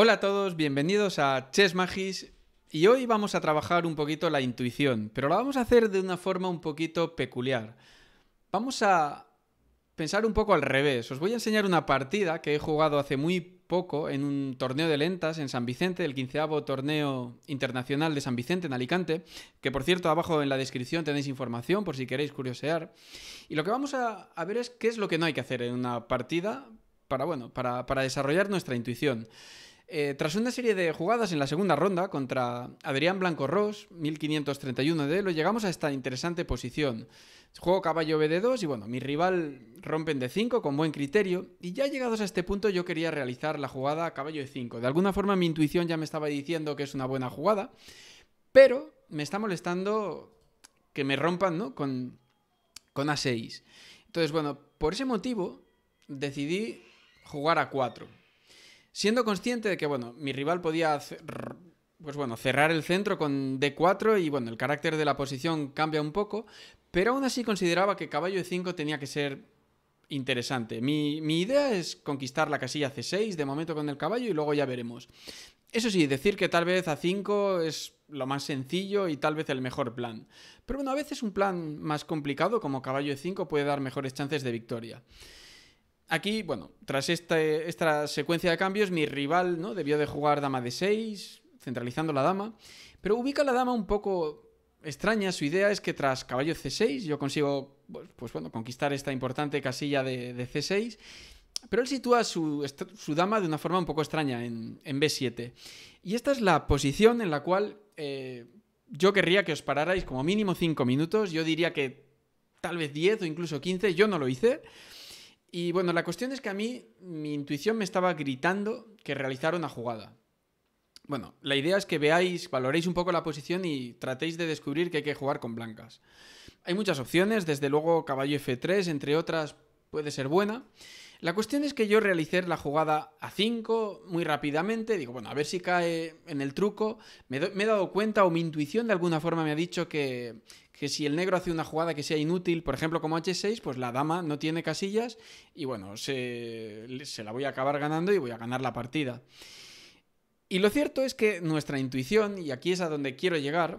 Hola a todos, bienvenidos a Chess Magis y hoy vamos a trabajar un poquito la intuición, pero la vamos a hacer de una forma un poquito peculiar. Vamos a pensar un poco al revés. Os voy a enseñar una partida que he jugado hace muy poco en un torneo de lentas en San Vicente, el quinceavo torneo internacional de San Vicente en Alicante, que por cierto abajo en la descripción tenéis información por si queréis curiosear. Y lo que vamos a, ver es qué es lo que no hay que hacer en una partida para, bueno, para desarrollar nuestra intuición. Eh, tras una serie de jugadas en la segunda ronda contra Adrián Blanco Ross, 1531 de Elo, llegamos a esta interesante posición. Juego caballo B 2 y bueno, mi rival rompen de 5 con buen criterio y ya llegados a este punto yo quería realizar la jugada caballo de 5. De alguna forma mi intuición ya me estaba diciendo que es una buena jugada, pero me está molestando que me rompan con, con A6. Entonces bueno, por ese motivo decidí jugar a 4 Siendo consciente de que, bueno, mi rival podía pues bueno, cerrar el centro con D4 y bueno, el carácter de la posición cambia un poco, pero aún así consideraba que caballo E5 tenía que ser interesante. Mi, mi, idea es conquistar la casilla C6 de momento con el caballo y luego ya veremos. Eso sí, decir que tal vez A5 es lo más sencillo y tal vez el mejor plan. Pero bueno, a veces un plan más complicado como caballo E5 puede dar mejores chances de victoria. Aquí, bueno, tras esta secuencia de cambios, mi rival ¿no? debió de jugar dama de 6, centralizando la dama, pero ubica la dama un poco extraña. Su idea es que tras caballo C6 yo consigo, pues, pues bueno, conquistar esta importante casilla de, C6, pero él sitúa su, dama de una forma un poco extraña en, B7. Y esta es la posición en la cual eh, yo querría que os pararais como mínimo 5 minutos, yo diría que tal vez 10 o incluso 15, yo no lo hice. Y bueno, la cuestión es que a mí mi intuición me estaba gritando que realizar una jugada. Bueno, la idea es que veáis, valoréis un poco la posición y tratéis de descubrir que hay que jugar con blancas. Hay muchas opciones, desde luego caballo F3, entre otras, puede ser buena. La cuestión es que yo realicé la jugada a 5 muy rápidamente, digo, bueno, a ver si cae en el truco, me, he dado cuenta o mi intuición de alguna forma me ha dicho que, si el negro hace una jugada que sea inútil, por ejemplo como H6, pues la dama no tiene casillas y bueno, se, la voy a acabar ganando y voy a ganar la partida. Y lo cierto es que nuestra intuición, y aquí es a donde quiero llegar,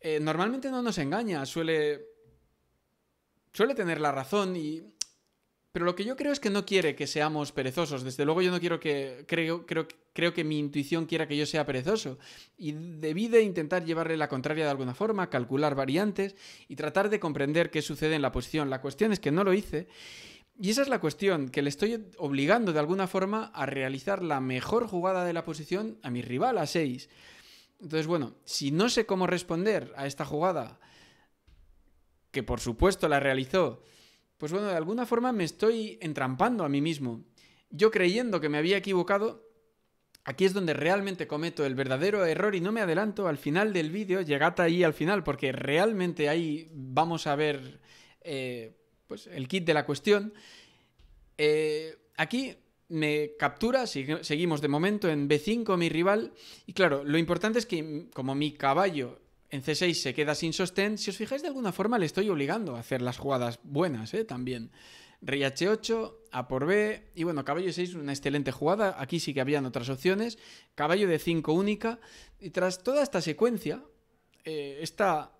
eh, normalmente no nos engaña, suele, suele tener la razón y pero lo que yo creo es que no quiere que seamos perezosos. Desde luego yo no quiero que... Creo, creo, creo que mi intuición quiera que yo sea perezoso. Y debí de intentar llevarle la contraria de alguna forma, calcular variantes y tratar de comprender qué sucede en la posición. La cuestión es que no lo hice. Y esa es la cuestión, que le estoy obligando de alguna forma a realizar la mejor jugada de la posición a mi rival a 6. Entonces, bueno, si no sé cómo responder a esta jugada, que por supuesto la realizó pues bueno, de alguna forma me estoy entrampando a mí mismo. Yo creyendo que me había equivocado, aquí es donde realmente cometo el verdadero error y no me adelanto al final del vídeo, llegad ahí al final porque realmente ahí vamos a ver eh, pues el kit de la cuestión. Eh, aquí me captura, seguimos de momento en B5 mi rival, y claro, lo importante es que como mi caballo en C6 se queda sin sostén. Si os fijáis, de alguna forma le estoy obligando a hacer las jugadas buenas ¿eh? también. Rey H8, A por B, y bueno, caballo 6 una excelente jugada, aquí sí que habían otras opciones, caballo de 5 única, y tras toda esta secuencia, eh, esta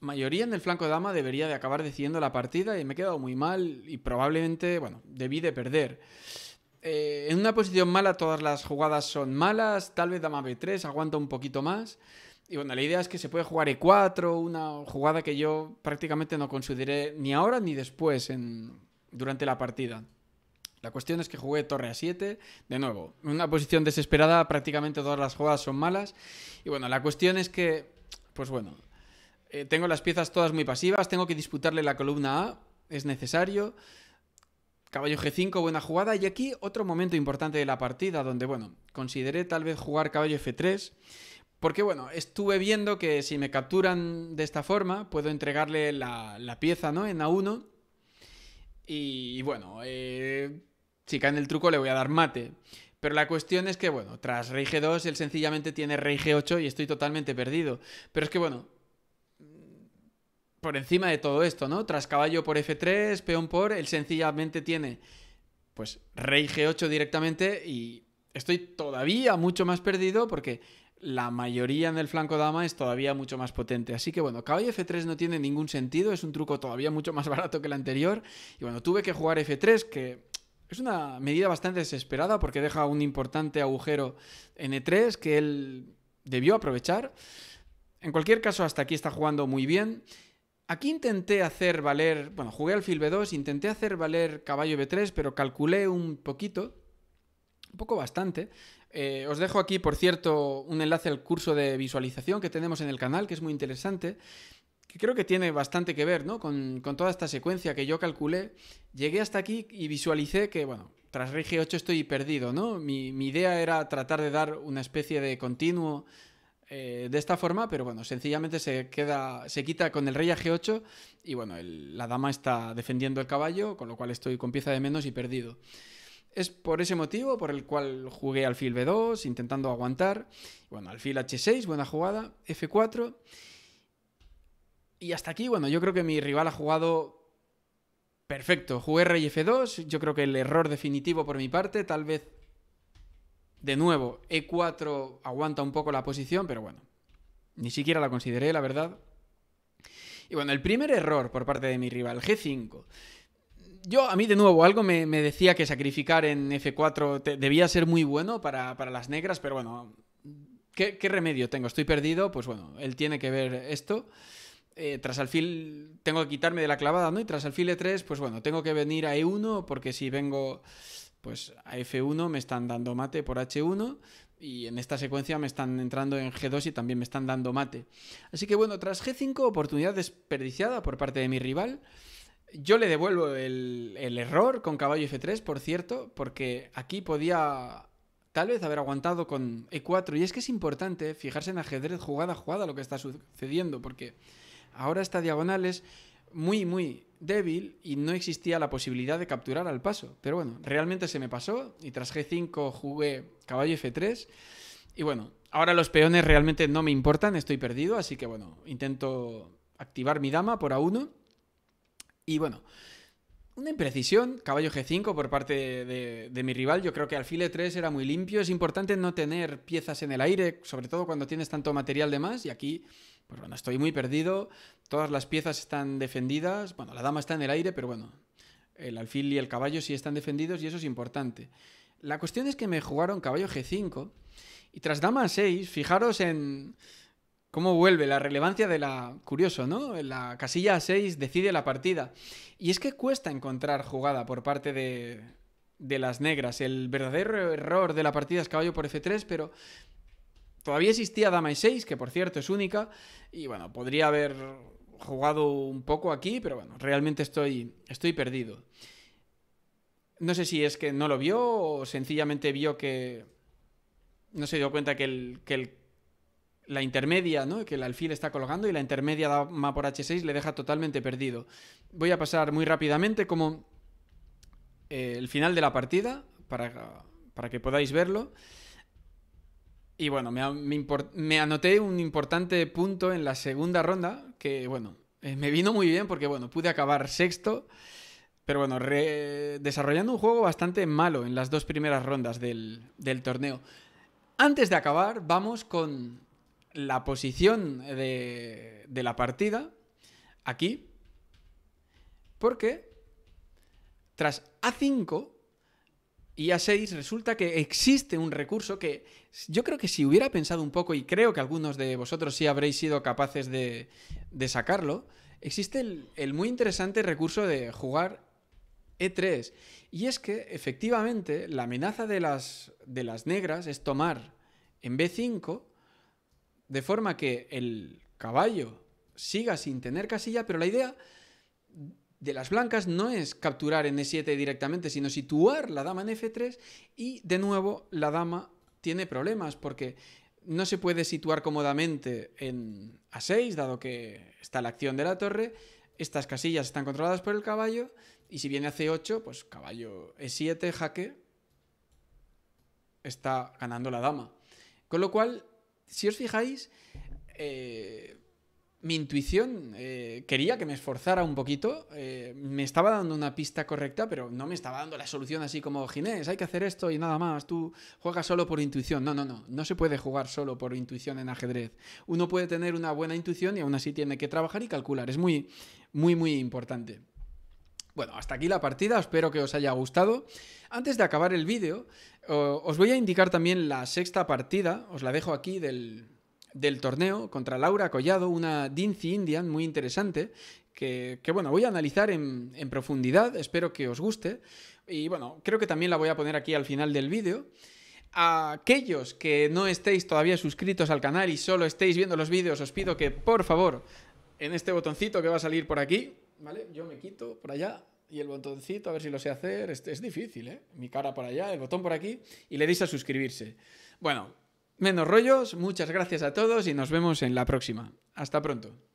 mayoría en el flanco de dama debería de acabar decidiendo la partida, y me he quedado muy mal, y probablemente, bueno, debí de perder. Eh, en una posición mala todas las jugadas son malas, tal vez dama B3 aguanta un poquito más, y bueno, la idea es que se puede jugar E4, una jugada que yo prácticamente no consideré ni ahora ni después en, durante la partida. La cuestión es que jugué torre a 7, de nuevo, en una posición desesperada, prácticamente todas las jugadas son malas. Y bueno, la cuestión es que, pues bueno, eh, tengo las piezas todas muy pasivas, tengo que disputarle la columna A, es necesario. Caballo G5, buena jugada. Y aquí otro momento importante de la partida, donde, bueno, consideré tal vez jugar caballo F3. Porque bueno, estuve viendo que si me capturan de esta forma, puedo entregarle la, pieza, ¿no? En A1. Y, bueno, eh, si caen el truco le voy a dar mate. Pero la cuestión es que, bueno, tras rey G2, él sencillamente tiene rey G8 y estoy totalmente perdido. Pero es que, bueno, por encima de todo esto, ¿no? Tras caballo por F3, peón por, él sencillamente tiene, pues, rey G8 directamente y estoy todavía mucho más perdido porque la mayoría en el flanco dama es todavía mucho más potente. Así que bueno, caballo F3 no tiene ningún sentido, es un truco todavía mucho más barato que el anterior. Y bueno, tuve que jugar F3, que es una medida bastante desesperada porque deja un importante agujero en E3 que él debió aprovechar. En cualquier caso, hasta aquí está jugando muy bien. Aquí intenté hacer valer, bueno, jugué al B2, intenté hacer valer caballo B3, pero calculé un poquito, un poco bastante, eh, os dejo aquí, por cierto, un enlace al curso de visualización que tenemos en el canal, que es muy interesante, que creo que tiene bastante que ver con, toda esta secuencia que yo calculé. Llegué hasta aquí y visualicé que, bueno, tras rg 8 estoy perdido, ¿no? Mi, idea era tratar de dar una especie de continuo eh, de esta forma, pero bueno, sencillamente se queda, se quita con el rey a G8 y bueno, la dama está defendiendo el caballo, con lo cual estoy con pieza de menos y perdido. Es por ese motivo por el cual jugué alfil B2, intentando aguantar. Bueno, alfil H6, buena jugada. F4. Y hasta aquí, bueno, yo creo que mi rival ha jugado perfecto. Jugué rey F2. Yo creo que el error definitivo por mi parte, tal vez. De nuevo, E4 aguanta un poco la posición, pero bueno, ni siquiera la consideré, la verdad. Y bueno, el primer error por parte de mi rival, G5 yo, a mí de nuevo, algo me, decía que sacrificar en F4 debía ser muy bueno para, las negras, pero bueno, ¿qué, remedio tengo? ¿Estoy perdido? Pues bueno, él tiene que ver esto. Eh, tras alfil tengo que quitarme de la clavada, ¿no? Y tras alfil E3, pues bueno, tengo que venir a E1 porque si vengo pues a F1 me están dando mate por H1 y en esta secuencia me están entrando en G2 y también me están dando mate. Así que bueno, tras G5, oportunidad desperdiciada por parte de mi rival. Yo le devuelvo el, error con caballo F3, por cierto, porque aquí podía tal vez haber aguantado con E4. Y es que es importante fijarse en ajedrez jugada a jugada lo que está sucediendo, porque ahora esta diagonal es muy, muy débil y no existía la posibilidad de capturar al paso. Pero bueno, realmente se me pasó y tras G5 jugué caballo F3. Y bueno, ahora los peones realmente no me importan, estoy perdido, así que bueno, intento activar mi dama por A1 y bueno, una imprecisión, caballo G5 por parte de, mi rival. Yo creo que alfil E3 era muy limpio. Es importante no tener piezas en el aire, sobre todo cuando tienes tanto material de más. Y aquí, pues bueno, estoy muy perdido. Todas las piezas están defendidas. Bueno, la dama está en el aire, pero bueno, el alfil y el caballo sí están defendidos y eso es importante. La cuestión es que me jugaron caballo G5 y tras dama 6, fijaros en ¿Cómo vuelve la relevancia de la... Curioso, ¿no? La casilla 6 decide la partida. Y es que cuesta encontrar jugada por parte de, de las negras. El verdadero error de la partida es caballo por F3, pero todavía existía dama E6, que por cierto es única. Y bueno, podría haber jugado un poco aquí, pero bueno, realmente estoy, estoy perdido. No sé si es que no lo vio o sencillamente vio que... No se dio cuenta que el, que el la intermedia, ¿no? que el alfil está colocando y la intermedia dama por h6 le deja totalmente perdido. Voy a pasar muy rápidamente como eh, el final de la partida para, para que podáis verlo. Y bueno, me, anoté un importante punto en la segunda ronda que, bueno, eh, me vino muy bien porque, bueno, pude acabar sexto. Pero bueno, desarrollando un juego bastante malo en las dos primeras rondas del torneo. Antes de acabar, vamos con la posición de, la partida aquí, porque tras A5 y A6 resulta que existe un recurso que yo creo que si hubiera pensado un poco, y creo que algunos de vosotros sí habréis sido capaces de, sacarlo, existe el, muy interesante recurso de jugar E3. Y es que efectivamente la amenaza de las, de las negras es tomar en B5 de forma que el caballo siga sin tener casilla, pero la idea de las blancas no es capturar en E7 directamente, sino situar la dama en F3 y de nuevo la dama tiene problemas porque no se puede situar cómodamente en A6, dado que está la acción de la torre, estas casillas están controladas por el caballo y si viene a C8, pues caballo E7, jaque, está ganando la dama. Con lo cual, si os fijáis, eh, mi intuición eh, quería que me esforzara un poquito, eh, me estaba dando una pista correcta, pero no me estaba dando la solución así como, Ginés, hay que hacer esto y nada más, tú juegas solo por intuición. No, no, no, no se puede jugar solo por intuición en ajedrez. Uno puede tener una buena intuición y aún así tiene que trabajar y calcular, es muy, muy, muy importante. Bueno, hasta aquí la partida, espero que os haya gustado. Antes de acabar el vídeo, os voy a indicar también la sexta partida, os la dejo aquí del, torneo contra Laura Collado, una Dinci Indian muy interesante, que, bueno, voy a analizar en, profundidad, espero que os guste. Y bueno, creo que también la voy a poner aquí al final del vídeo. A aquellos que no estéis todavía suscritos al canal y solo estéis viendo los vídeos, os pido que por favor, en este botoncito que va a salir por aquí, ¿vale? Yo me quito por allá y el botoncito, a ver si lo sé hacer. Es, es difícil, ¿eh? Mi cara por allá, el botón por aquí y le deis a suscribirse. Bueno, menos rollos, muchas gracias a todos y nos vemos en la próxima. Hasta pronto.